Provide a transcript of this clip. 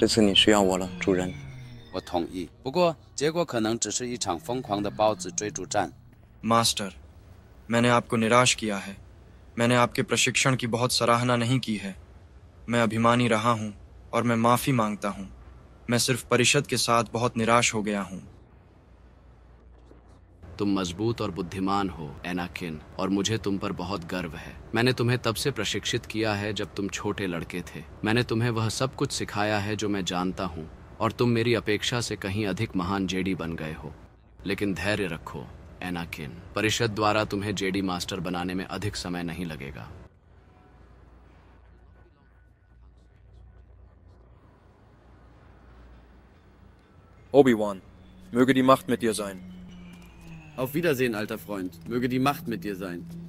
这次你需要我了，主人。我同意，不过结果可能只是一场疯狂的包子追逐战。Master, मैंने आपको निराश किया है। मैंने आपके प्रशिक्षण की बहुत सराहना नहीं की है। मैं अभिमानी रहा हूँ और मैं माफी मांगता हूँ। मैं सिर्फ परिषद के साथ बहुत निराश हो गया हूँ। तुम मजबूत और बुद्धिमान हो एनाकिन और मुझे तुम पर बहुत गर्व है मैंने तुम्हें तब से प्रशिक्षित किया है जब तुम छोटे लड़के थे मैंने तुम्हें वह सब कुछ सिखाया है जो मैं जानता हूँ और तुम मेरी अपेक्षा से कहीं अधिक महान जेडी बन गए हो लेकिन धैर्य रखो एनाकिन परिषद द्वारा तुम्हें जेडी मास्टर बनाने में अधिक समय नहीं लगेगा Obi-Wan, möge die Macht mit dir sein. Auf Wiedersehen, alter Freund. Möge die Macht mit dir sein.